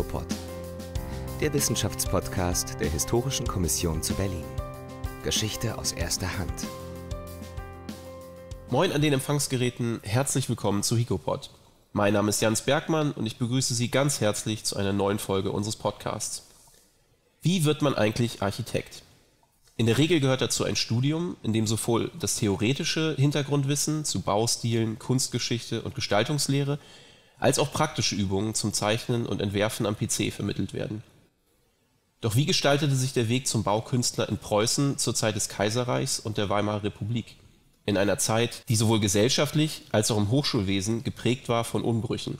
Ökopod, der Wissenschaftspodcast der Historischen Kommission zu Berlin. Geschichte aus erster Hand. Moin an den Empfangsgeräten, herzlich willkommen zu Hikopod. Mein Name ist Jans Bergmann und ich begrüße Sie ganz herzlich zu einer neuen Folge unseres Podcasts. Wie wird man eigentlich Architekt? In der Regel gehört dazu ein Studium, in dem sowohl das theoretische Hintergrundwissen zu Baustilen, Kunstgeschichte und Gestaltungslehre als auch praktische Übungen zum Zeichnen und Entwerfen am PC vermittelt werden. Doch wie gestaltete sich der Weg zum Baukünstler in Preußen zur Zeit des Kaiserreichs und der Weimarer Republik? In einer Zeit, die sowohl gesellschaftlich als auch im Hochschulwesen geprägt war von Unbrüchen.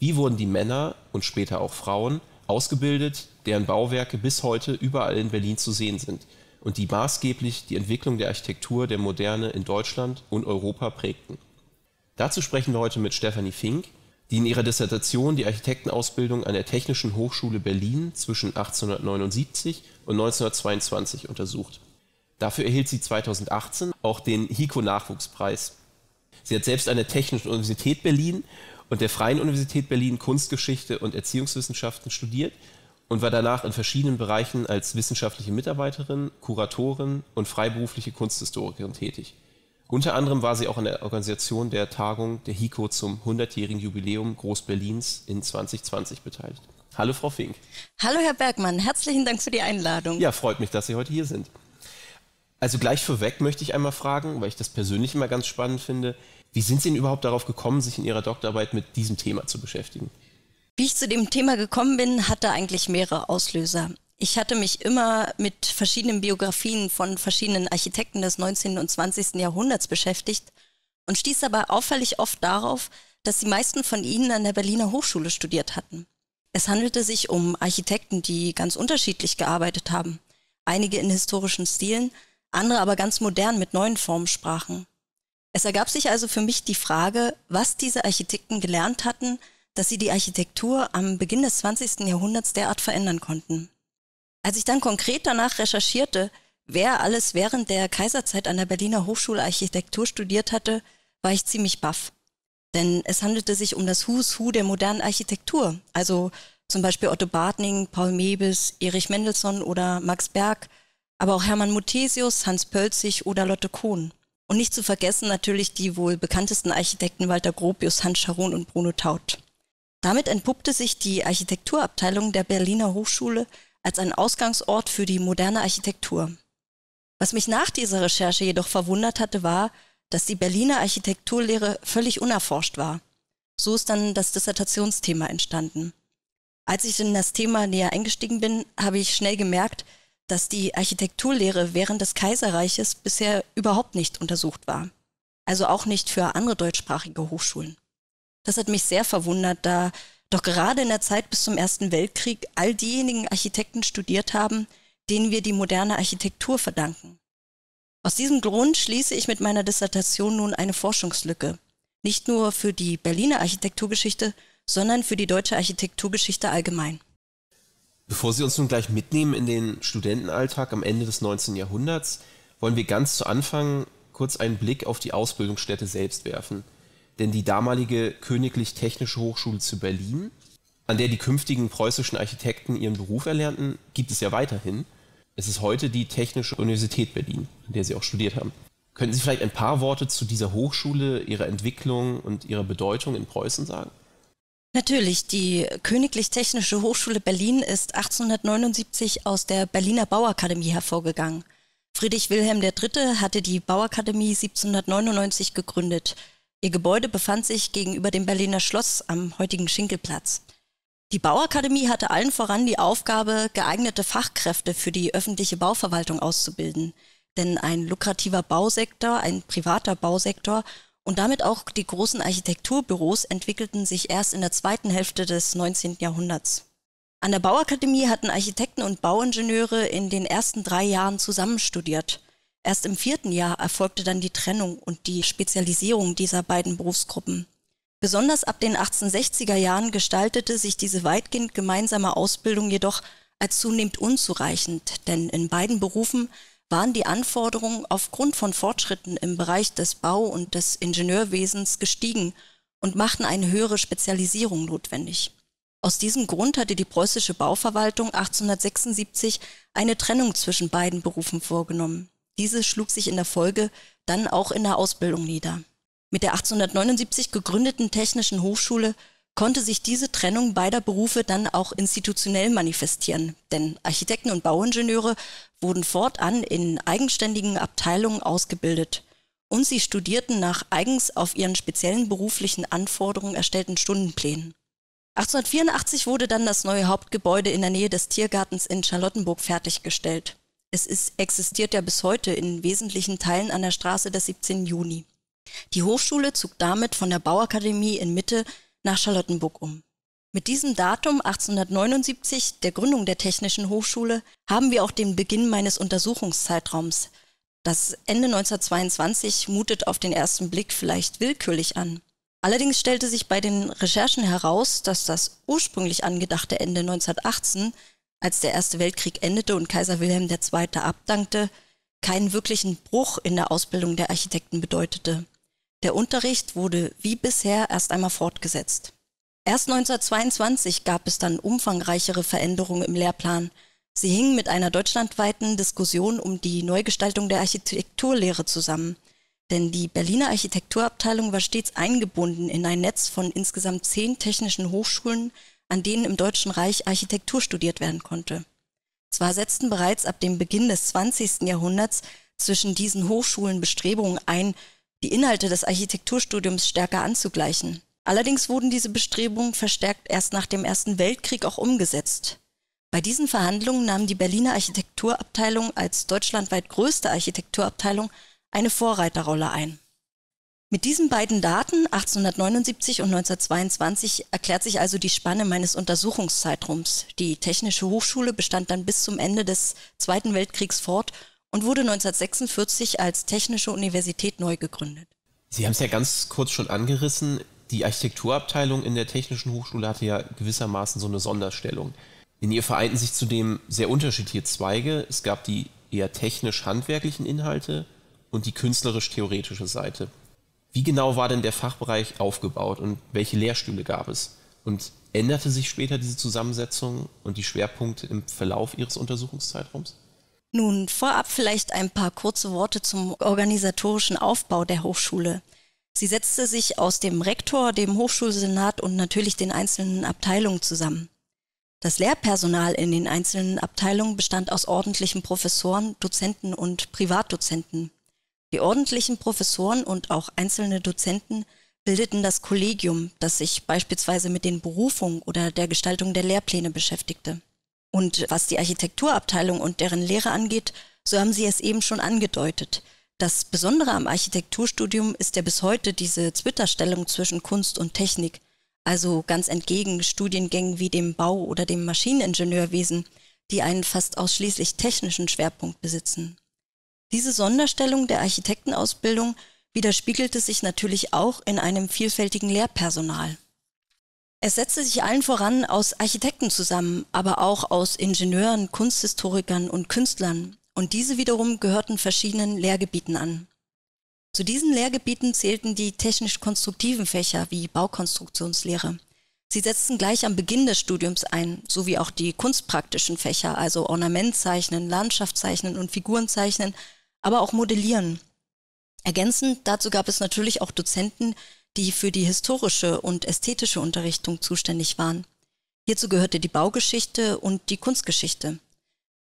Wie wurden die Männer und später auch Frauen ausgebildet, deren Bauwerke bis heute überall in Berlin zu sehen sind und die maßgeblich die Entwicklung der Architektur der Moderne in Deutschland und Europa prägten? Dazu sprechen wir heute mit Stephanie Fink, die in ihrer Dissertation die Architektenausbildung an der Technischen Hochschule Berlin zwischen 1879 und 1922 untersucht. Dafür erhielt sie 2018 auch den HIKO-Nachwuchspreis. Sie hat selbst an der Technischen Universität Berlin und der Freien Universität Berlin Kunstgeschichte und Erziehungswissenschaften studiert und war danach in verschiedenen Bereichen als wissenschaftliche Mitarbeiterin, Kuratorin und freiberufliche Kunsthistorikerin tätig. Unter anderem war sie auch an der Organisation der Tagung der HIKO zum 100-jährigen Jubiläum Groß-Berlins in 2020 beteiligt. Hallo, Frau Fink. Hallo, Herr Bergmann. Herzlichen Dank für die Einladung. Ja, freut mich, dass Sie heute hier sind. Also gleich vorweg möchte ich einmal fragen, weil ich das persönlich immer ganz spannend finde, wie sind Sie denn überhaupt darauf gekommen, sich in Ihrer Doktorarbeit mit diesem Thema zu beschäftigen? Wie ich zu dem Thema gekommen bin, hatte eigentlich mehrere Auslöser. Ich hatte mich immer mit verschiedenen Biografien von verschiedenen Architekten des 19. und 20. Jahrhunderts beschäftigt und stieß dabei auffällig oft darauf, dass die meisten von ihnen an der Berliner Hochschule studiert hatten. Es handelte sich um Architekten, die ganz unterschiedlich gearbeitet haben, einige in historischen Stilen, andere aber ganz modern mit neuen Formen sprachen. Es ergab sich also für mich die Frage, was diese Architekten gelernt hatten, dass sie die Architektur am Beginn des 20. Jahrhunderts derart verändern konnten. Als ich dann konkret danach recherchierte, wer alles während der Kaiserzeit an der Berliner Hochschule Architektur studiert hatte, war ich ziemlich baff. Denn es handelte sich um das Who's Who der modernen Architektur. Also zum Beispiel Otto Bartning, Paul Mebis, Erich Mendelssohn oder Max Berg, aber auch Hermann Muthesius, Hans Pölzig oder Lotte Kohn. Und nicht zu vergessen natürlich die wohl bekanntesten Architekten Walter Gropius, Hans Scharon und Bruno Taut. Damit entpuppte sich die Architekturabteilung der Berliner Hochschule als ein Ausgangsort für die moderne Architektur. Was mich nach dieser Recherche jedoch verwundert hatte, war, dass die Berliner Architekturlehre völlig unerforscht war. So ist dann das Dissertationsthema entstanden. Als ich in das Thema näher eingestiegen bin, habe ich schnell gemerkt, dass die Architekturlehre während des Kaiserreiches bisher überhaupt nicht untersucht war. Also auch nicht für andere deutschsprachige Hochschulen. Das hat mich sehr verwundert, da doch gerade in der Zeit bis zum Ersten Weltkrieg all diejenigen Architekten studiert haben, denen wir die moderne Architektur verdanken. Aus diesem Grund schließe ich mit meiner Dissertation nun eine Forschungslücke, nicht nur für die Berliner Architekturgeschichte, sondern für die deutsche Architekturgeschichte allgemein. Bevor Sie uns nun gleich mitnehmen in den Studentenalltag am Ende des 19. Jahrhunderts, wollen wir ganz zu Anfang kurz einen Blick auf die Ausbildungsstätte selbst werfen denn die damalige Königlich Technische Hochschule zu Berlin, an der die künftigen preußischen Architekten ihren Beruf erlernten, gibt es ja weiterhin. Es ist heute die Technische Universität Berlin, an der Sie auch studiert haben. Könnten Sie vielleicht ein paar Worte zu dieser Hochschule, ihrer Entwicklung und ihrer Bedeutung in Preußen sagen? Natürlich, die Königlich Technische Hochschule Berlin ist 1879 aus der Berliner Bauakademie hervorgegangen. Friedrich Wilhelm III. hatte die Bauakademie 1799 gegründet. Ihr Gebäude befand sich gegenüber dem Berliner Schloss am heutigen Schinkelplatz. Die Bauakademie hatte allen voran die Aufgabe, geeignete Fachkräfte für die öffentliche Bauverwaltung auszubilden. Denn ein lukrativer Bausektor, ein privater Bausektor und damit auch die großen Architekturbüros entwickelten sich erst in der zweiten Hälfte des 19. Jahrhunderts. An der Bauakademie hatten Architekten und Bauingenieure in den ersten drei Jahren zusammen studiert. Erst im vierten Jahr erfolgte dann die Trennung und die Spezialisierung dieser beiden Berufsgruppen. Besonders ab den 1860er Jahren gestaltete sich diese weitgehend gemeinsame Ausbildung jedoch als zunehmend unzureichend, denn in beiden Berufen waren die Anforderungen aufgrund von Fortschritten im Bereich des Bau- und des Ingenieurwesens gestiegen und machten eine höhere Spezialisierung notwendig. Aus diesem Grund hatte die preußische Bauverwaltung 1876 eine Trennung zwischen beiden Berufen vorgenommen. Diese schlug sich in der Folge dann auch in der Ausbildung nieder. Mit der 1879 gegründeten Technischen Hochschule konnte sich diese Trennung beider Berufe dann auch institutionell manifestieren, denn Architekten und Bauingenieure wurden fortan in eigenständigen Abteilungen ausgebildet und sie studierten nach eigens auf ihren speziellen beruflichen Anforderungen erstellten Stundenplänen. 1884 wurde dann das neue Hauptgebäude in der Nähe des Tiergartens in Charlottenburg fertiggestellt. Es ist, existiert ja bis heute in wesentlichen Teilen an der Straße des 17. Juni. Die Hochschule zog damit von der Bauakademie in Mitte nach Charlottenburg um. Mit diesem Datum 1879, der Gründung der Technischen Hochschule, haben wir auch den Beginn meines Untersuchungszeitraums. Das Ende 1922 mutet auf den ersten Blick vielleicht willkürlich an. Allerdings stellte sich bei den Recherchen heraus, dass das ursprünglich angedachte Ende 1918 als der Erste Weltkrieg endete und Kaiser Wilhelm II. abdankte, keinen wirklichen Bruch in der Ausbildung der Architekten bedeutete. Der Unterricht wurde wie bisher erst einmal fortgesetzt. Erst 1922 gab es dann umfangreichere Veränderungen im Lehrplan. Sie hingen mit einer deutschlandweiten Diskussion um die Neugestaltung der Architekturlehre zusammen. Denn die Berliner Architekturabteilung war stets eingebunden in ein Netz von insgesamt zehn technischen Hochschulen an denen im Deutschen Reich Architektur studiert werden konnte. Zwar setzten bereits ab dem Beginn des 20. Jahrhunderts zwischen diesen Hochschulen Bestrebungen ein, die Inhalte des Architekturstudiums stärker anzugleichen. Allerdings wurden diese Bestrebungen verstärkt erst nach dem Ersten Weltkrieg auch umgesetzt. Bei diesen Verhandlungen nahm die Berliner Architekturabteilung als deutschlandweit größte Architekturabteilung eine Vorreiterrolle ein. Mit diesen beiden Daten, 1879 und 1922, erklärt sich also die Spanne meines Untersuchungszeitraums. Die Technische Hochschule bestand dann bis zum Ende des Zweiten Weltkriegs fort und wurde 1946 als Technische Universität neu gegründet. Sie haben es ja ganz kurz schon angerissen. Die Architekturabteilung in der Technischen Hochschule hatte ja gewissermaßen so eine Sonderstellung. In ihr vereinten sich zudem sehr unterschiedliche Zweige. Es gab die eher technisch-handwerklichen Inhalte und die künstlerisch-theoretische Seite wie genau war denn der Fachbereich aufgebaut und welche Lehrstühle gab es? Und änderte sich später diese Zusammensetzung und die Schwerpunkte im Verlauf Ihres Untersuchungszeitraums? Nun, vorab vielleicht ein paar kurze Worte zum organisatorischen Aufbau der Hochschule. Sie setzte sich aus dem Rektor, dem Hochschulsenat und natürlich den einzelnen Abteilungen zusammen. Das Lehrpersonal in den einzelnen Abteilungen bestand aus ordentlichen Professoren, Dozenten und Privatdozenten. Die ordentlichen Professoren und auch einzelne Dozenten bildeten das Kollegium, das sich beispielsweise mit den Berufungen oder der Gestaltung der Lehrpläne beschäftigte. Und was die Architekturabteilung und deren Lehre angeht, so haben Sie es eben schon angedeutet. Das Besondere am Architekturstudium ist ja bis heute diese Zwitterstellung zwischen Kunst und Technik, also ganz entgegen Studiengängen wie dem Bau- oder dem Maschineningenieurwesen, die einen fast ausschließlich technischen Schwerpunkt besitzen. Diese Sonderstellung der Architektenausbildung widerspiegelte sich natürlich auch in einem vielfältigen Lehrpersonal. Es setzte sich allen voran aus Architekten zusammen, aber auch aus Ingenieuren, Kunsthistorikern und Künstlern, und diese wiederum gehörten verschiedenen Lehrgebieten an. Zu diesen Lehrgebieten zählten die technisch-konstruktiven Fächer wie Baukonstruktionslehre. Sie setzten gleich am Beginn des Studiums ein, sowie auch die kunstpraktischen Fächer, also Ornamentzeichnen, Landschaftszeichnen und Figurenzeichnen aber auch Modellieren. Ergänzend dazu gab es natürlich auch Dozenten, die für die historische und ästhetische Unterrichtung zuständig waren. Hierzu gehörte die Baugeschichte und die Kunstgeschichte.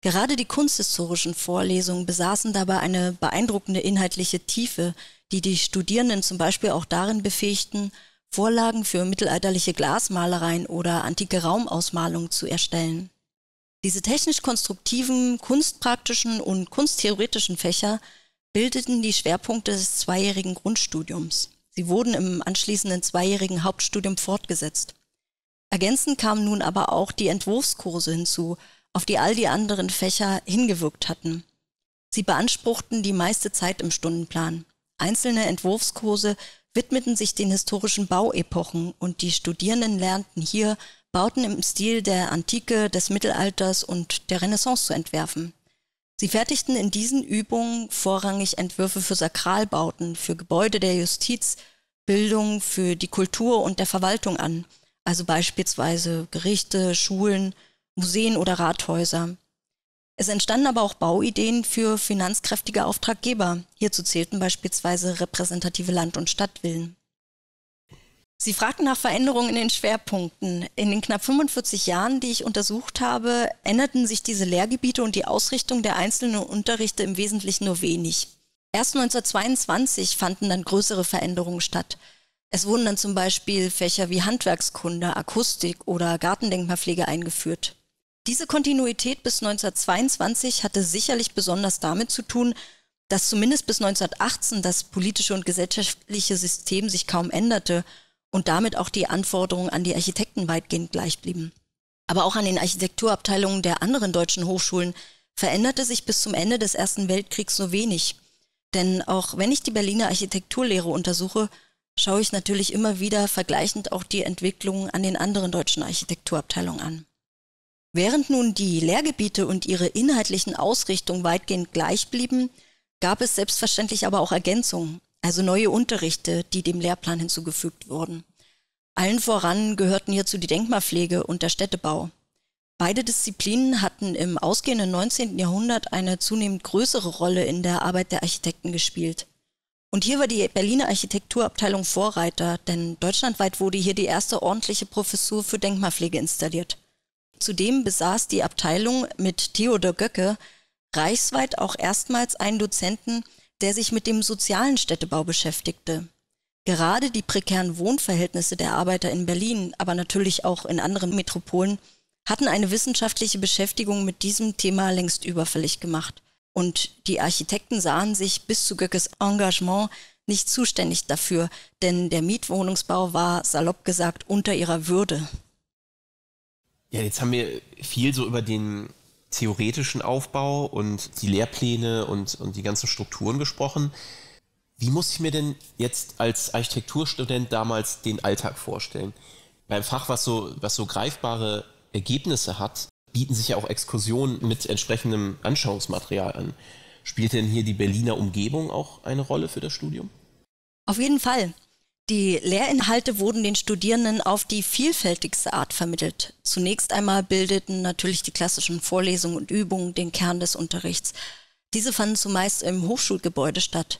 Gerade die kunsthistorischen Vorlesungen besaßen dabei eine beeindruckende inhaltliche Tiefe, die die Studierenden zum Beispiel auch darin befähigten, Vorlagen für mittelalterliche Glasmalereien oder antike Raumausmalungen zu erstellen. Diese technisch-konstruktiven, kunstpraktischen und kunsttheoretischen Fächer bildeten die Schwerpunkte des zweijährigen Grundstudiums. Sie wurden im anschließenden zweijährigen Hauptstudium fortgesetzt. Ergänzend kamen nun aber auch die Entwurfskurse hinzu, auf die all die anderen Fächer hingewirkt hatten. Sie beanspruchten die meiste Zeit im Stundenplan. Einzelne Entwurfskurse widmeten sich den historischen Bauepochen und die Studierenden lernten hier, Bauten im Stil der Antike, des Mittelalters und der Renaissance zu entwerfen. Sie fertigten in diesen Übungen vorrangig Entwürfe für Sakralbauten, für Gebäude der Justiz, Bildung, für die Kultur und der Verwaltung an, also beispielsweise Gerichte, Schulen, Museen oder Rathäuser. Es entstanden aber auch Bauideen für finanzkräftige Auftraggeber. Hierzu zählten beispielsweise repräsentative Land- und Stadtvillen. Sie fragten nach Veränderungen in den Schwerpunkten. In den knapp 45 Jahren, die ich untersucht habe, änderten sich diese Lehrgebiete und die Ausrichtung der einzelnen Unterrichte im Wesentlichen nur wenig. Erst 1922 fanden dann größere Veränderungen statt. Es wurden dann zum Beispiel Fächer wie Handwerkskunde, Akustik oder Gartendenkmalpflege eingeführt. Diese Kontinuität bis 1922 hatte sicherlich besonders damit zu tun, dass zumindest bis 1918 das politische und gesellschaftliche System sich kaum änderte und damit auch die Anforderungen an die Architekten weitgehend gleich blieben. Aber auch an den Architekturabteilungen der anderen deutschen Hochschulen veränderte sich bis zum Ende des Ersten Weltkriegs nur wenig. Denn auch wenn ich die Berliner Architekturlehre untersuche, schaue ich natürlich immer wieder vergleichend auch die Entwicklungen an den anderen deutschen Architekturabteilungen an. Während nun die Lehrgebiete und ihre inhaltlichen Ausrichtungen weitgehend gleich blieben, gab es selbstverständlich aber auch Ergänzungen also neue Unterrichte, die dem Lehrplan hinzugefügt wurden. Allen voran gehörten hierzu die Denkmalpflege und der Städtebau. Beide Disziplinen hatten im ausgehenden 19. Jahrhundert eine zunehmend größere Rolle in der Arbeit der Architekten gespielt. Und hier war die Berliner Architekturabteilung Vorreiter, denn deutschlandweit wurde hier die erste ordentliche Professur für Denkmalpflege installiert. Zudem besaß die Abteilung mit Theodor Göcke reichsweit auch erstmals einen Dozenten, der sich mit dem sozialen Städtebau beschäftigte. Gerade die prekären Wohnverhältnisse der Arbeiter in Berlin, aber natürlich auch in anderen Metropolen, hatten eine wissenschaftliche Beschäftigung mit diesem Thema längst überfällig gemacht. Und die Architekten sahen sich bis zu Göckes Engagement nicht zuständig dafür, denn der Mietwohnungsbau war, salopp gesagt, unter ihrer Würde. Ja, jetzt haben wir viel so über den theoretischen Aufbau und die Lehrpläne und, und die ganzen Strukturen gesprochen. Wie muss ich mir denn jetzt als Architekturstudent damals den Alltag vorstellen? Beim Fach, was so, was so greifbare Ergebnisse hat, bieten sich ja auch Exkursionen mit entsprechendem Anschauungsmaterial an. Spielt denn hier die Berliner Umgebung auch eine Rolle für das Studium? Auf jeden Fall. Die Lehrinhalte wurden den Studierenden auf die vielfältigste Art vermittelt. Zunächst einmal bildeten natürlich die klassischen Vorlesungen und Übungen den Kern des Unterrichts. Diese fanden zumeist im Hochschulgebäude statt.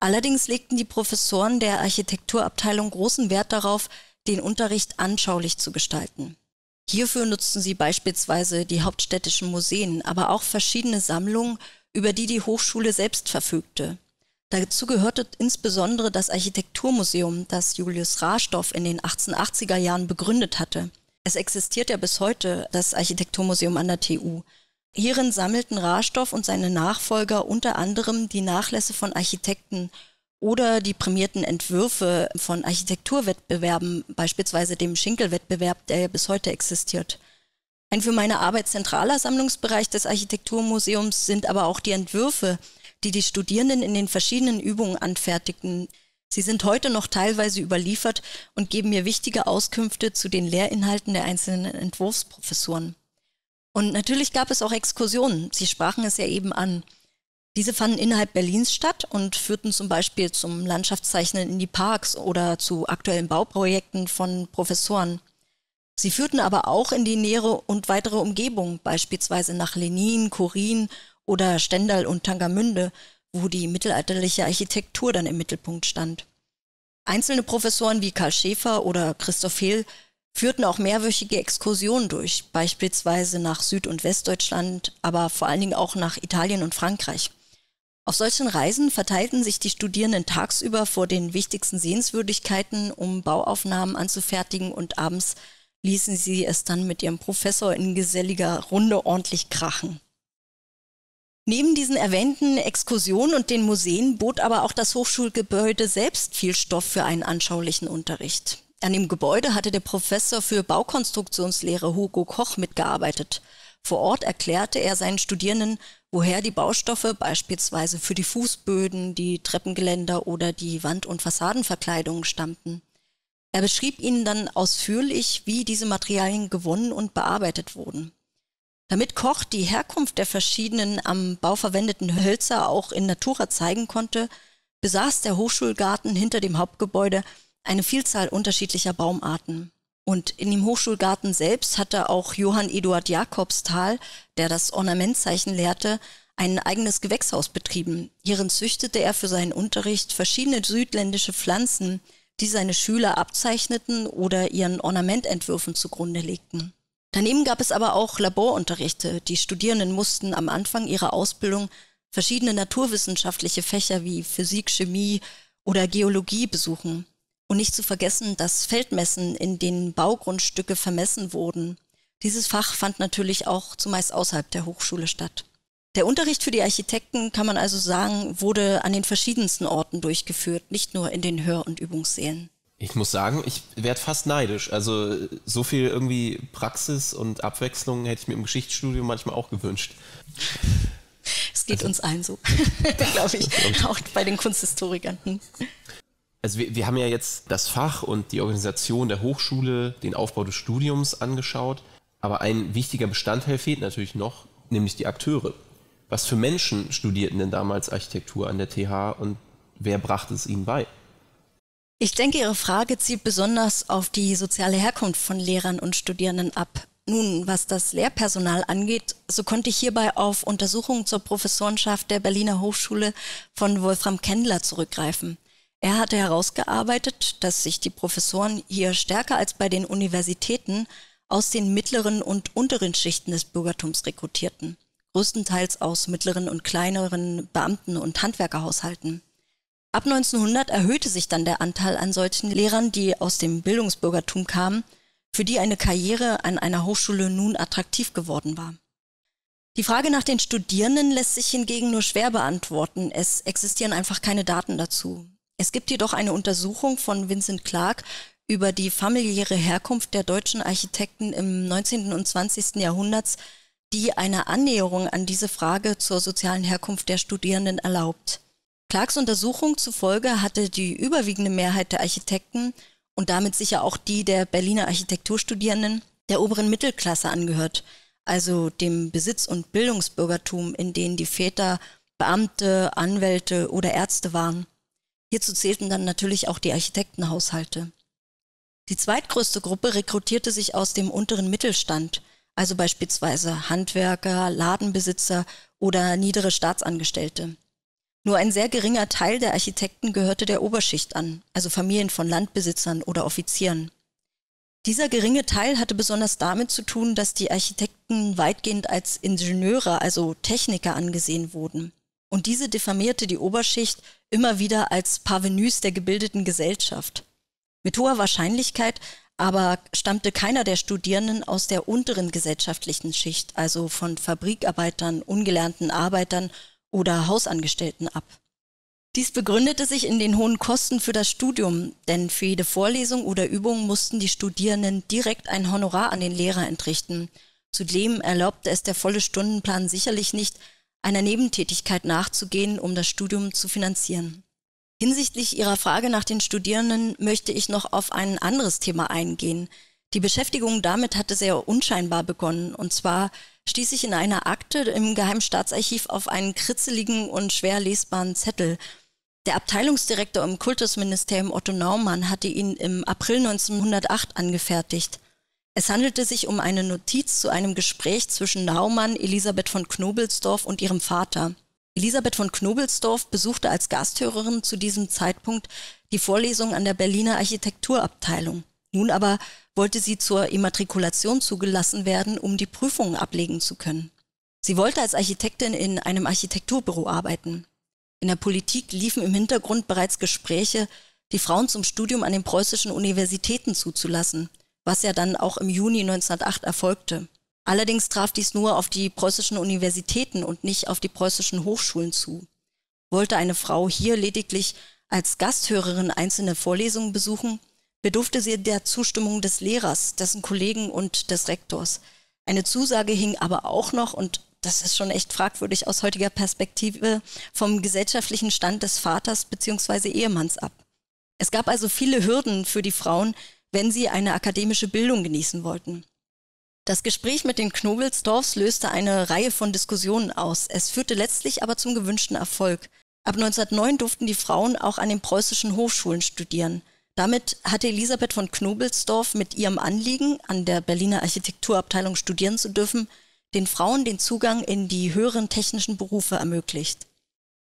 Allerdings legten die Professoren der Architekturabteilung großen Wert darauf, den Unterricht anschaulich zu gestalten. Hierfür nutzten sie beispielsweise die hauptstädtischen Museen, aber auch verschiedene Sammlungen, über die die Hochschule selbst verfügte. Dazu gehörte insbesondere das Architekturmuseum, das Julius Rahstoff in den 1880er Jahren begründet hatte. Es existiert ja bis heute, das Architekturmuseum an der TU. Hierin sammelten Rahstoff und seine Nachfolger unter anderem die Nachlässe von Architekten oder die prämierten Entwürfe von Architekturwettbewerben, beispielsweise dem Schinkelwettbewerb, der ja bis heute existiert. Ein für meine Arbeit zentraler Sammlungsbereich des Architekturmuseums sind aber auch die Entwürfe, die die Studierenden in den verschiedenen Übungen anfertigten. Sie sind heute noch teilweise überliefert und geben mir wichtige Auskünfte zu den Lehrinhalten der einzelnen Entwurfsprofessuren. Und natürlich gab es auch Exkursionen. Sie sprachen es ja eben an. Diese fanden innerhalb Berlins statt und führten zum Beispiel zum Landschaftszeichnen in die Parks oder zu aktuellen Bauprojekten von Professoren. Sie führten aber auch in die nähere und weitere Umgebung, beispielsweise nach Lenin, Korin oder Stendal und Tangermünde, wo die mittelalterliche Architektur dann im Mittelpunkt stand. Einzelne Professoren wie Karl Schäfer oder Christoph Hehl führten auch mehrwöchige Exkursionen durch, beispielsweise nach Süd- und Westdeutschland, aber vor allen Dingen auch nach Italien und Frankreich. Auf solchen Reisen verteilten sich die Studierenden tagsüber vor den wichtigsten Sehenswürdigkeiten, um Bauaufnahmen anzufertigen und abends ließen sie es dann mit ihrem Professor in geselliger Runde ordentlich krachen. Neben diesen erwähnten Exkursionen und den Museen bot aber auch das Hochschulgebäude selbst viel Stoff für einen anschaulichen Unterricht. An dem Gebäude hatte der Professor für Baukonstruktionslehre Hugo Koch mitgearbeitet. Vor Ort erklärte er seinen Studierenden, woher die Baustoffe beispielsweise für die Fußböden, die Treppengeländer oder die Wand- und Fassadenverkleidungen stammten. Er beschrieb ihnen dann ausführlich, wie diese Materialien gewonnen und bearbeitet wurden. Damit Koch die Herkunft der verschiedenen am Bau verwendeten Hölzer auch in Natura zeigen konnte, besaß der Hochschulgarten hinter dem Hauptgebäude eine Vielzahl unterschiedlicher Baumarten. Und in dem Hochschulgarten selbst hatte auch Johann Eduard Jakobsthal, der das Ornamentzeichen lehrte, ein eigenes Gewächshaus betrieben. Hierin züchtete er für seinen Unterricht verschiedene südländische Pflanzen, die seine Schüler abzeichneten oder ihren Ornamententwürfen zugrunde legten. Daneben gab es aber auch Laborunterrichte. Die Studierenden mussten am Anfang ihrer Ausbildung verschiedene naturwissenschaftliche Fächer wie Physik, Chemie oder Geologie besuchen. Und nicht zu vergessen dass Feldmessen, in denen Baugrundstücke vermessen wurden. Dieses Fach fand natürlich auch zumeist außerhalb der Hochschule statt. Der Unterricht für die Architekten, kann man also sagen, wurde an den verschiedensten Orten durchgeführt, nicht nur in den Hör- und Übungssälen. Ich muss sagen, ich werde fast neidisch. Also so viel irgendwie Praxis und Abwechslung hätte ich mir im Geschichtsstudium manchmal auch gewünscht. Es geht also, uns allen so, glaube ich, auch bei den Kunsthistorikern. Hm. Also wir, wir haben ja jetzt das Fach und die Organisation der Hochschule, den Aufbau des Studiums angeschaut, aber ein wichtiger Bestandteil fehlt natürlich noch, nämlich die Akteure. Was für Menschen studierten denn damals Architektur an der TH und wer brachte es ihnen bei? Ich denke, Ihre Frage zielt besonders auf die soziale Herkunft von Lehrern und Studierenden ab. Nun, was das Lehrpersonal angeht, so konnte ich hierbei auf Untersuchungen zur Professorenschaft der Berliner Hochschule von Wolfram Kendler zurückgreifen. Er hatte herausgearbeitet, dass sich die Professoren hier stärker als bei den Universitäten aus den mittleren und unteren Schichten des Bürgertums rekrutierten, größtenteils aus mittleren und kleineren Beamten- und Handwerkerhaushalten. Ab 1900 erhöhte sich dann der Anteil an solchen Lehrern, die aus dem Bildungsbürgertum kamen, für die eine Karriere an einer Hochschule nun attraktiv geworden war. Die Frage nach den Studierenden lässt sich hingegen nur schwer beantworten. Es existieren einfach keine Daten dazu. Es gibt jedoch eine Untersuchung von Vincent Clark über die familiäre Herkunft der deutschen Architekten im 19. und 20. Jahrhunderts, die eine Annäherung an diese Frage zur sozialen Herkunft der Studierenden erlaubt. Clarks Untersuchung zufolge hatte die überwiegende Mehrheit der Architekten und damit sicher auch die der Berliner Architekturstudierenden der oberen Mittelklasse angehört, also dem Besitz- und Bildungsbürgertum, in denen die Väter Beamte, Anwälte oder Ärzte waren. Hierzu zählten dann natürlich auch die Architektenhaushalte. Die zweitgrößte Gruppe rekrutierte sich aus dem unteren Mittelstand, also beispielsweise Handwerker, Ladenbesitzer oder niedere Staatsangestellte. Nur ein sehr geringer Teil der Architekten gehörte der Oberschicht an, also Familien von Landbesitzern oder Offizieren. Dieser geringe Teil hatte besonders damit zu tun, dass die Architekten weitgehend als Ingenieure, also Techniker angesehen wurden. Und diese diffamierte die Oberschicht immer wieder als Parvenus der gebildeten Gesellschaft. Mit hoher Wahrscheinlichkeit aber stammte keiner der Studierenden aus der unteren gesellschaftlichen Schicht, also von Fabrikarbeitern, ungelernten Arbeitern oder Hausangestellten ab. Dies begründete sich in den hohen Kosten für das Studium, denn für jede Vorlesung oder Übung mussten die Studierenden direkt ein Honorar an den Lehrer entrichten. Zudem erlaubte es der volle Stundenplan sicherlich nicht, einer Nebentätigkeit nachzugehen, um das Studium zu finanzieren. Hinsichtlich Ihrer Frage nach den Studierenden möchte ich noch auf ein anderes Thema eingehen. Die Beschäftigung damit hatte sehr unscheinbar begonnen, und zwar stieß ich in einer Akte im Geheimstaatsarchiv auf einen kritzeligen und schwer lesbaren Zettel. Der Abteilungsdirektor im Kultusministerium Otto Naumann hatte ihn im April 1908 angefertigt. Es handelte sich um eine Notiz zu einem Gespräch zwischen Naumann, Elisabeth von Knobelsdorf und ihrem Vater. Elisabeth von Knobelsdorf besuchte als Gasthörerin zu diesem Zeitpunkt die Vorlesung an der Berliner Architekturabteilung. Nun aber wollte sie zur Immatrikulation zugelassen werden, um die Prüfungen ablegen zu können. Sie wollte als Architektin in einem Architekturbüro arbeiten. In der Politik liefen im Hintergrund bereits Gespräche, die Frauen zum Studium an den preußischen Universitäten zuzulassen, was ja dann auch im Juni 1908 erfolgte. Allerdings traf dies nur auf die preußischen Universitäten und nicht auf die preußischen Hochschulen zu. Wollte eine Frau hier lediglich als Gasthörerin einzelne Vorlesungen besuchen, bedurfte sie der Zustimmung des Lehrers, dessen Kollegen und des Rektors. Eine Zusage hing aber auch noch, und das ist schon echt fragwürdig aus heutiger Perspektive, vom gesellschaftlichen Stand des Vaters bzw. Ehemanns ab. Es gab also viele Hürden für die Frauen, wenn sie eine akademische Bildung genießen wollten. Das Gespräch mit den Knobelsdorfs löste eine Reihe von Diskussionen aus. Es führte letztlich aber zum gewünschten Erfolg. Ab 1909 durften die Frauen auch an den preußischen Hochschulen studieren. Damit hatte Elisabeth von Knobelsdorf mit ihrem Anliegen, an der Berliner Architekturabteilung studieren zu dürfen, den Frauen den Zugang in die höheren technischen Berufe ermöglicht.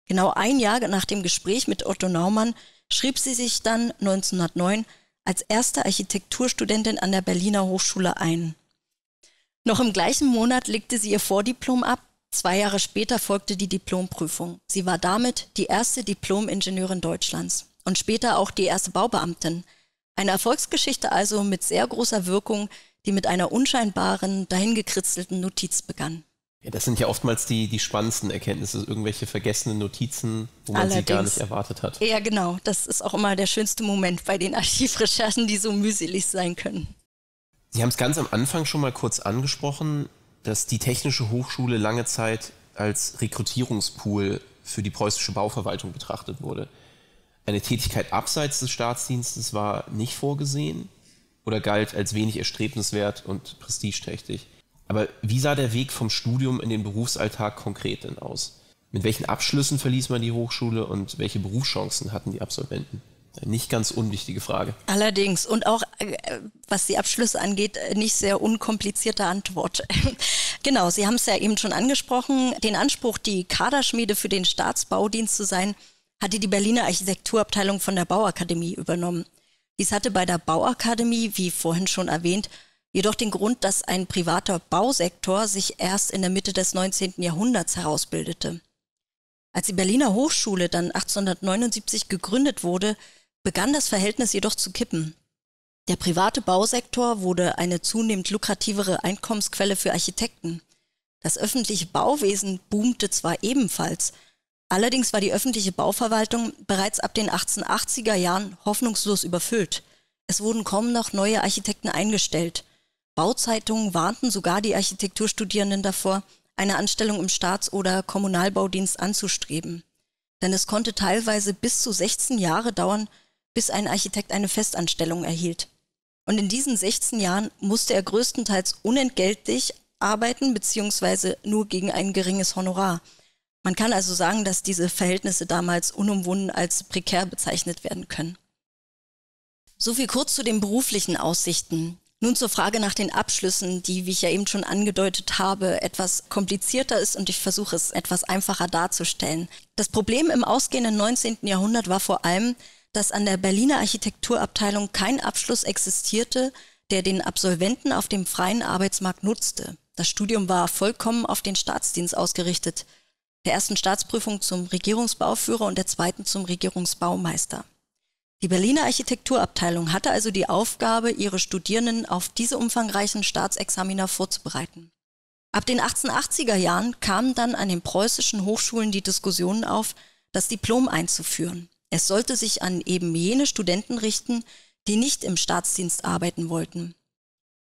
Genau ein Jahr nach dem Gespräch mit Otto Naumann schrieb sie sich dann 1909 als erste Architekturstudentin an der Berliner Hochschule ein. Noch im gleichen Monat legte sie ihr Vordiplom ab. Zwei Jahre später folgte die Diplomprüfung. Sie war damit die erste Diplom-Ingenieurin Deutschlands und später auch die erste Baubeamtin. Eine Erfolgsgeschichte also mit sehr großer Wirkung, die mit einer unscheinbaren, dahingekritzelten Notiz begann. Ja, das sind ja oftmals die, die spannendsten Erkenntnisse, irgendwelche vergessenen Notizen, wo man Allerdings. sie gar nicht erwartet hat. Ja, genau. Das ist auch immer der schönste Moment bei den Archivrecherchen, die so mühselig sein können. Sie haben es ganz am Anfang schon mal kurz angesprochen, dass die Technische Hochschule lange Zeit als Rekrutierungspool für die preußische Bauverwaltung betrachtet wurde. Eine Tätigkeit abseits des Staatsdienstes war nicht vorgesehen oder galt als wenig erstrebenswert und prestigeträchtig. Aber wie sah der Weg vom Studium in den Berufsalltag konkret denn aus? Mit welchen Abschlüssen verließ man die Hochschule und welche Berufschancen hatten die Absolventen? Eine nicht ganz unwichtige Frage. Allerdings und auch äh, was die Abschlüsse angeht, äh, nicht sehr unkomplizierte Antwort. genau, Sie haben es ja eben schon angesprochen, den Anspruch, die Kaderschmiede für den Staatsbaudienst zu sein, hatte die Berliner Architekturabteilung von der Bauakademie übernommen. Dies hatte bei der Bauakademie, wie vorhin schon erwähnt, jedoch den Grund, dass ein privater Bausektor sich erst in der Mitte des 19. Jahrhunderts herausbildete. Als die Berliner Hochschule dann 1879 gegründet wurde, begann das Verhältnis jedoch zu kippen. Der private Bausektor wurde eine zunehmend lukrativere Einkommensquelle für Architekten. Das öffentliche Bauwesen boomte zwar ebenfalls, Allerdings war die öffentliche Bauverwaltung bereits ab den 1880er Jahren hoffnungslos überfüllt. Es wurden kaum noch neue Architekten eingestellt. Bauzeitungen warnten sogar die Architekturstudierenden davor, eine Anstellung im Staats- oder Kommunalbaudienst anzustreben. Denn es konnte teilweise bis zu 16 Jahre dauern, bis ein Architekt eine Festanstellung erhielt. Und in diesen 16 Jahren musste er größtenteils unentgeltlich arbeiten bzw. nur gegen ein geringes Honorar. Man kann also sagen, dass diese Verhältnisse damals unumwunden als prekär bezeichnet werden können. So viel kurz zu den beruflichen Aussichten. Nun zur Frage nach den Abschlüssen, die, wie ich ja eben schon angedeutet habe, etwas komplizierter ist und ich versuche es etwas einfacher darzustellen. Das Problem im ausgehenden 19. Jahrhundert war vor allem, dass an der Berliner Architekturabteilung kein Abschluss existierte, der den Absolventen auf dem freien Arbeitsmarkt nutzte. Das Studium war vollkommen auf den Staatsdienst ausgerichtet der ersten Staatsprüfung zum Regierungsbauführer und der zweiten zum Regierungsbaumeister. Die Berliner Architekturabteilung hatte also die Aufgabe, ihre Studierenden auf diese umfangreichen Staatsexamina vorzubereiten. Ab den 1880er Jahren kamen dann an den preußischen Hochschulen die Diskussionen auf, das Diplom einzuführen. Es sollte sich an eben jene Studenten richten, die nicht im Staatsdienst arbeiten wollten.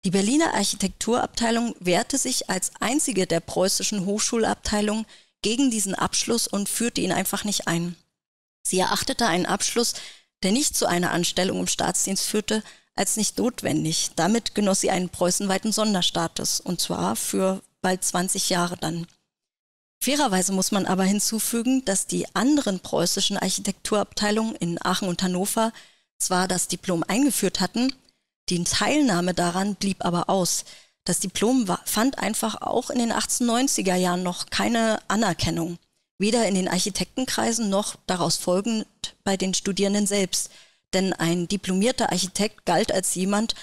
Die Berliner Architekturabteilung wehrte sich als einzige der preußischen Hochschulabteilung gegen diesen Abschluss und führte ihn einfach nicht ein. Sie erachtete einen Abschluss, der nicht zu einer Anstellung im Staatsdienst führte, als nicht notwendig. Damit genoss sie einen preußenweiten Sonderstatus, und zwar für bald 20 Jahre dann. Fairerweise muss man aber hinzufügen, dass die anderen preußischen Architekturabteilungen in Aachen und Hannover zwar das Diplom eingeführt hatten, die Teilnahme daran blieb aber aus. Das Diplom war, fand einfach auch in den 1890er Jahren noch keine Anerkennung, weder in den Architektenkreisen noch daraus folgend bei den Studierenden selbst. Denn ein diplomierter Architekt galt als jemand,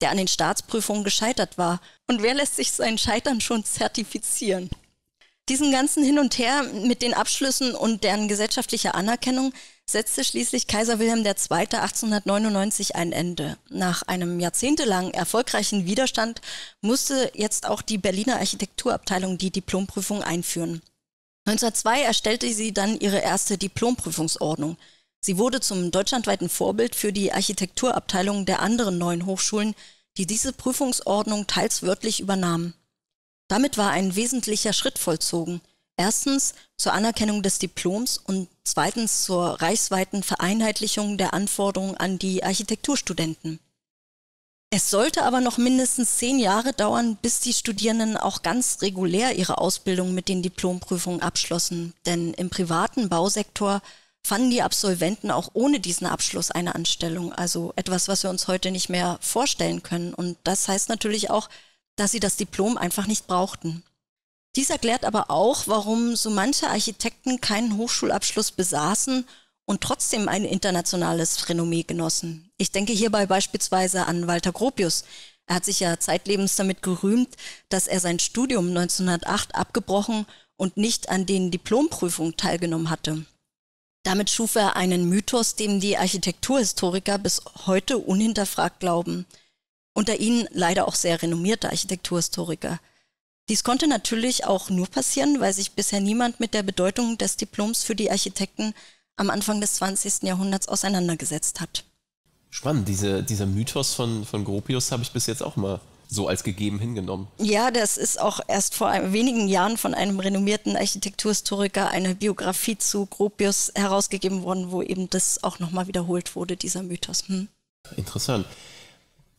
der an den Staatsprüfungen gescheitert war. Und wer lässt sich sein Scheitern schon zertifizieren? Diesen ganzen Hin und Her mit den Abschlüssen und deren gesellschaftlicher Anerkennung setzte schließlich Kaiser Wilhelm II. 1899 ein Ende. Nach einem jahrzehntelangen erfolgreichen Widerstand musste jetzt auch die Berliner Architekturabteilung die Diplomprüfung einführen. 1902 erstellte sie dann ihre erste Diplomprüfungsordnung. Sie wurde zum deutschlandweiten Vorbild für die Architekturabteilung der anderen neuen Hochschulen, die diese Prüfungsordnung teils wörtlich übernahmen. Damit war ein wesentlicher Schritt vollzogen – Erstens zur Anerkennung des Diploms und zweitens zur reichsweiten Vereinheitlichung der Anforderungen an die Architekturstudenten. Es sollte aber noch mindestens zehn Jahre dauern, bis die Studierenden auch ganz regulär ihre Ausbildung mit den Diplomprüfungen abschlossen, denn im privaten Bausektor fanden die Absolventen auch ohne diesen Abschluss eine Anstellung, also etwas, was wir uns heute nicht mehr vorstellen können. Und das heißt natürlich auch, dass sie das Diplom einfach nicht brauchten. Dies erklärt aber auch, warum so manche Architekten keinen Hochschulabschluss besaßen und trotzdem ein internationales Renommee genossen. Ich denke hierbei beispielsweise an Walter Gropius. Er hat sich ja zeitlebens damit gerühmt, dass er sein Studium 1908 abgebrochen und nicht an den Diplomprüfungen teilgenommen hatte. Damit schuf er einen Mythos, dem die Architekturhistoriker bis heute unhinterfragt glauben. Unter ihnen leider auch sehr renommierte Architekturhistoriker. Dies konnte natürlich auch nur passieren, weil sich bisher niemand mit der Bedeutung des Diploms für die Architekten am Anfang des 20. Jahrhunderts auseinandergesetzt hat. Spannend, diese, dieser Mythos von, von Gropius habe ich bis jetzt auch mal so als gegeben hingenommen. Ja, das ist auch erst vor wenigen Jahren von einem renommierten Architekturhistoriker eine Biografie zu Gropius herausgegeben worden, wo eben das auch nochmal wiederholt wurde, dieser Mythos. Hm. Interessant.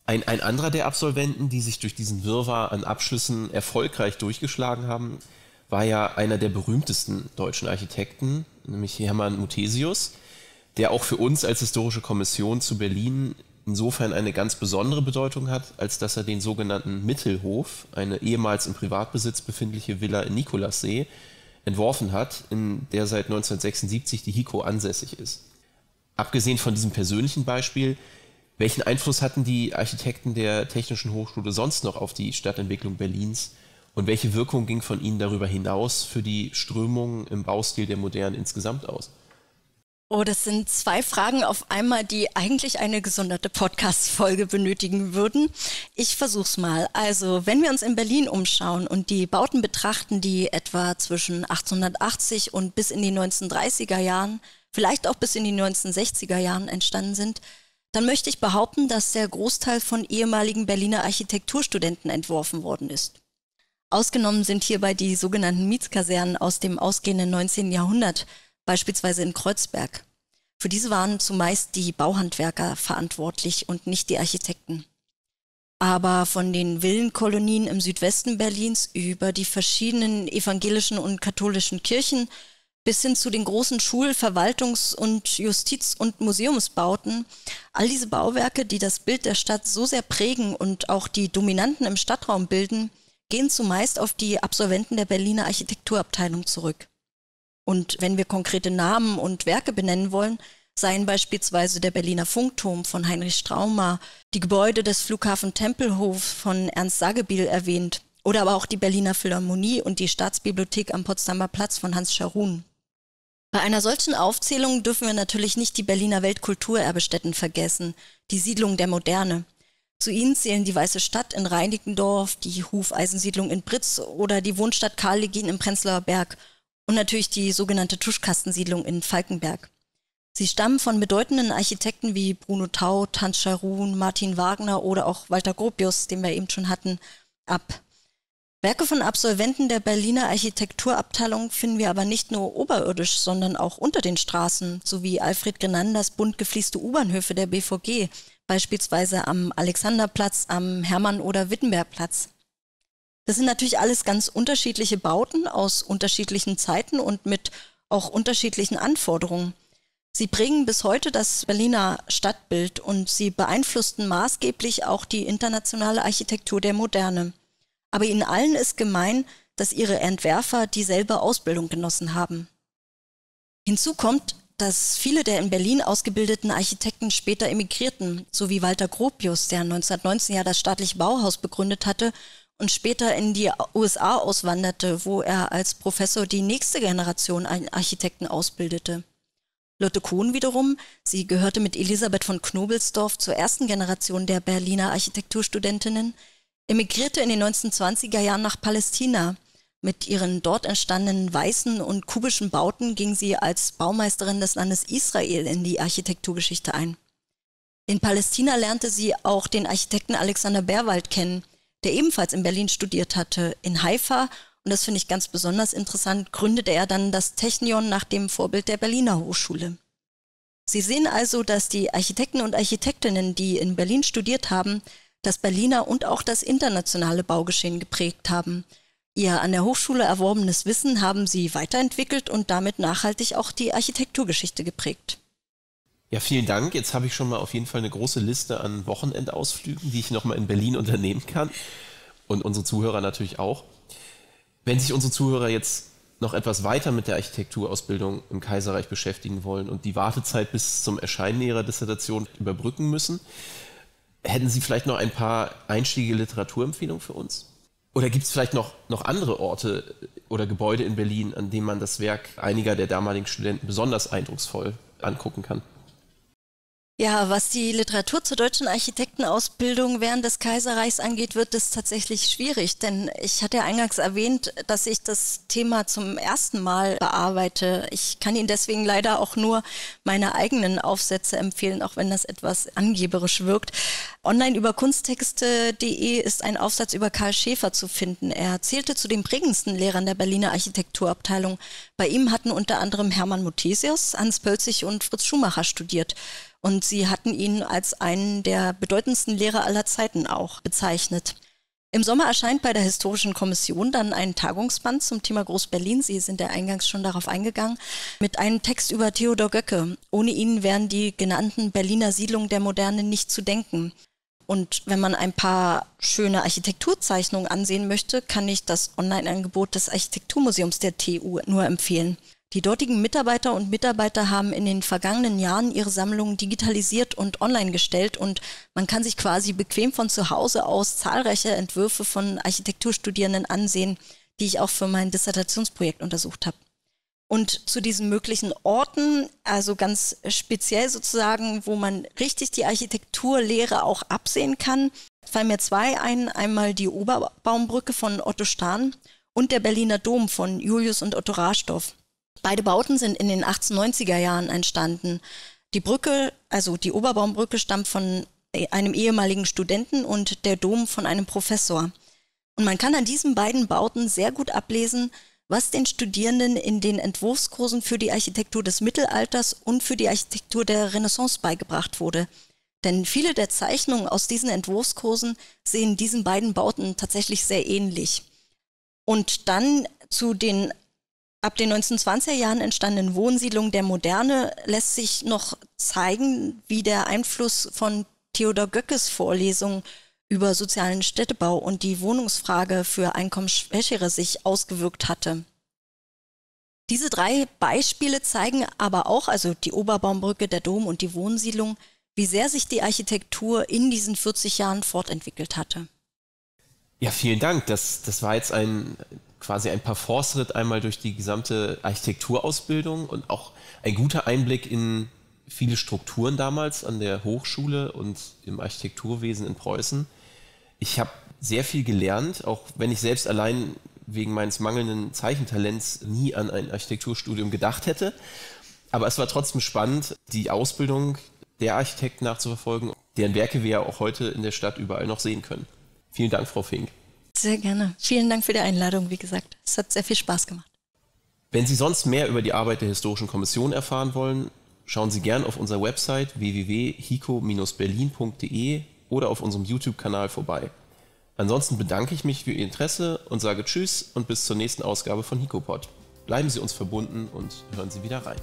Ein, ein anderer der Absolventen, die sich durch diesen Wirrwarr an Abschlüssen erfolgreich durchgeschlagen haben, war ja einer der berühmtesten deutschen Architekten, nämlich Hermann Muthesius, der auch für uns als historische Kommission zu Berlin insofern eine ganz besondere Bedeutung hat, als dass er den sogenannten Mittelhof, eine ehemals im Privatbesitz befindliche Villa in Nikolassee, entworfen hat, in der seit 1976 die HIKO ansässig ist. Abgesehen von diesem persönlichen Beispiel welchen Einfluss hatten die Architekten der Technischen Hochschule sonst noch auf die Stadtentwicklung Berlins und welche Wirkung ging von ihnen darüber hinaus für die Strömungen im Baustil der Moderne insgesamt aus? Oh, das sind zwei Fragen auf einmal, die eigentlich eine gesonderte Podcast-Folge benötigen würden. Ich versuch's mal. Also, wenn wir uns in Berlin umschauen und die Bauten betrachten, die etwa zwischen 1880 und bis in die 1930er Jahren, vielleicht auch bis in die 1960er Jahren entstanden sind, dann möchte ich behaupten, dass der Großteil von ehemaligen Berliner Architekturstudenten entworfen worden ist. Ausgenommen sind hierbei die sogenannten Mietskasernen aus dem ausgehenden 19. Jahrhundert, beispielsweise in Kreuzberg. Für diese waren zumeist die Bauhandwerker verantwortlich und nicht die Architekten. Aber von den Villenkolonien im Südwesten Berlins über die verschiedenen evangelischen und katholischen Kirchen bis hin zu den großen Schul-, Verwaltungs- und Justiz- und Museumsbauten All diese Bauwerke, die das Bild der Stadt so sehr prägen und auch die Dominanten im Stadtraum bilden, gehen zumeist auf die Absolventen der Berliner Architekturabteilung zurück. Und wenn wir konkrete Namen und Werke benennen wollen, seien beispielsweise der Berliner Funkturm von Heinrich Straumer, die Gebäude des Flughafen Tempelhof von Ernst Sagebiel erwähnt oder aber auch die Berliner Philharmonie und die Staatsbibliothek am Potsdamer Platz von Hans Scharun. Bei einer solchen Aufzählung dürfen wir natürlich nicht die Berliner Weltkulturerbestätten vergessen, die Siedlung der Moderne. Zu ihnen zählen die Weiße Stadt in Reinickendorf, die Hufeisensiedlung in Britz oder die Wohnstadt Karl Legin im Prenzlauer Berg und natürlich die sogenannte Tuschkastensiedlung in Falkenberg. Sie stammen von bedeutenden Architekten wie Bruno Tau, Tan Scharun, Martin Wagner oder auch Walter Gropius, den wir eben schon hatten, ab. Werke von Absolventen der Berliner Architekturabteilung finden wir aber nicht nur oberirdisch, sondern auch unter den Straßen, sowie Alfred Grenanders bunt gefließte U-Bahnhöfe der BVG, beispielsweise am Alexanderplatz, am Hermann- oder Wittenbergplatz. Das sind natürlich alles ganz unterschiedliche Bauten aus unterschiedlichen Zeiten und mit auch unterschiedlichen Anforderungen. Sie prägen bis heute das Berliner Stadtbild und sie beeinflussten maßgeblich auch die internationale Architektur der Moderne. Aber ihnen allen ist gemein, dass ihre Entwerfer dieselbe Ausbildung genossen haben. Hinzu kommt, dass viele der in Berlin ausgebildeten Architekten später emigrierten, so wie Walter Gropius, der 1919 ja das staatliche Bauhaus begründet hatte und später in die USA auswanderte, wo er als Professor die nächste Generation an Architekten ausbildete. Lotte Kohn wiederum, sie gehörte mit Elisabeth von Knobelsdorf zur ersten Generation der Berliner Architekturstudentinnen, emigrierte in den 1920er Jahren nach Palästina. Mit ihren dort entstandenen weißen und kubischen Bauten ging sie als Baumeisterin des Landes Israel in die Architekturgeschichte ein. In Palästina lernte sie auch den Architekten Alexander Berwald kennen, der ebenfalls in Berlin studiert hatte. In Haifa, und das finde ich ganz besonders interessant, gründete er dann das Technion nach dem Vorbild der Berliner Hochschule. Sie sehen also, dass die Architekten und Architektinnen, die in Berlin studiert haben, das Berliner und auch das internationale Baugeschehen geprägt haben. Ihr an der Hochschule erworbenes Wissen haben sie weiterentwickelt und damit nachhaltig auch die Architekturgeschichte geprägt. Ja, vielen Dank. Jetzt habe ich schon mal auf jeden Fall eine große Liste an Wochenendausflügen, die ich nochmal in Berlin unternehmen kann. Und unsere Zuhörer natürlich auch. Wenn sich unsere Zuhörer jetzt noch etwas weiter mit der Architekturausbildung im Kaiserreich beschäftigen wollen und die Wartezeit bis zum Erscheinen ihrer Dissertation überbrücken müssen, hätten Sie vielleicht noch ein paar einstiegige Literaturempfehlungen für uns? Oder gibt es vielleicht noch, noch andere Orte äh, oder Gebäude in Berlin, an denen man das Werk einiger der damaligen Studenten besonders eindrucksvoll angucken kann? Ja, was die Literatur zur deutschen Architektenausbildung während des Kaiserreichs angeht, wird es tatsächlich schwierig, denn ich hatte ja eingangs erwähnt, dass ich das Thema zum ersten Mal bearbeite. Ich kann Ihnen deswegen leider auch nur meine eigenen Aufsätze empfehlen, auch wenn das etwas angeberisch wirkt. Online über kunsttexte.de ist ein Aufsatz über Karl Schäfer zu finden. Er zählte zu den prägendsten Lehrern der Berliner Architekturabteilung. Bei ihm hatten unter anderem Hermann Muthesius, Hans Pölzig und Fritz Schumacher studiert. Und sie hatten ihn als einen der bedeutendsten Lehrer aller Zeiten auch bezeichnet. Im Sommer erscheint bei der Historischen Kommission dann ein Tagungsband zum Thema Groß-Berlin. Sie sind ja eingangs schon darauf eingegangen, mit einem Text über Theodor Göcke. Ohne ihn wären die genannten Berliner Siedlungen der Moderne nicht zu denken. Und wenn man ein paar schöne Architekturzeichnungen ansehen möchte, kann ich das Online-Angebot des Architekturmuseums der TU nur empfehlen. Die dortigen Mitarbeiter und Mitarbeiter haben in den vergangenen Jahren ihre Sammlungen digitalisiert und online gestellt und man kann sich quasi bequem von zu Hause aus zahlreiche Entwürfe von Architekturstudierenden ansehen, die ich auch für mein Dissertationsprojekt untersucht habe. Und zu diesen möglichen Orten, also ganz speziell sozusagen, wo man richtig die Architekturlehre auch absehen kann, fallen mir zwei ein. Einmal die Oberbaumbrücke von Otto Stahn und der Berliner Dom von Julius und Otto Rahstoff. Beide Bauten sind in den 1890er Jahren entstanden. Die Brücke, also die Oberbaumbrücke, stammt von äh, einem ehemaligen Studenten und der Dom von einem Professor. Und man kann an diesen beiden Bauten sehr gut ablesen, was den Studierenden in den Entwurfskursen für die Architektur des Mittelalters und für die Architektur der Renaissance beigebracht wurde. Denn viele der Zeichnungen aus diesen Entwurfskursen sehen diesen beiden Bauten tatsächlich sehr ähnlich. Und dann zu den Ab den 1920er Jahren entstandenen Wohnsiedlungen der Moderne lässt sich noch zeigen, wie der Einfluss von Theodor Göckes Vorlesungen über sozialen Städtebau und die Wohnungsfrage für Einkommensschwächere sich ausgewirkt hatte. Diese drei Beispiele zeigen aber auch, also die Oberbaumbrücke, der Dom und die Wohnsiedlung, wie sehr sich die Architektur in diesen 40 Jahren fortentwickelt hatte. Ja, vielen Dank. Das, das war jetzt ein quasi ein Parforce-Ritt einmal durch die gesamte Architekturausbildung und auch ein guter Einblick in viele Strukturen damals an der Hochschule und im Architekturwesen in Preußen. Ich habe sehr viel gelernt, auch wenn ich selbst allein wegen meines mangelnden Zeichentalents nie an ein Architekturstudium gedacht hätte. Aber es war trotzdem spannend, die Ausbildung der Architekten nachzuverfolgen, deren Werke wir ja auch heute in der Stadt überall noch sehen können. Vielen Dank, Frau Fink. Sehr gerne. Vielen Dank für die Einladung, wie gesagt. Es hat sehr viel Spaß gemacht. Wenn Sie sonst mehr über die Arbeit der Historischen Kommission erfahren wollen, schauen Sie gern auf unserer Website www.hico-berlin.de oder auf unserem YouTube-Kanal vorbei. Ansonsten bedanke ich mich für Ihr Interesse und sage Tschüss und bis zur nächsten Ausgabe von HicoPod. Bleiben Sie uns verbunden und hören Sie wieder rein.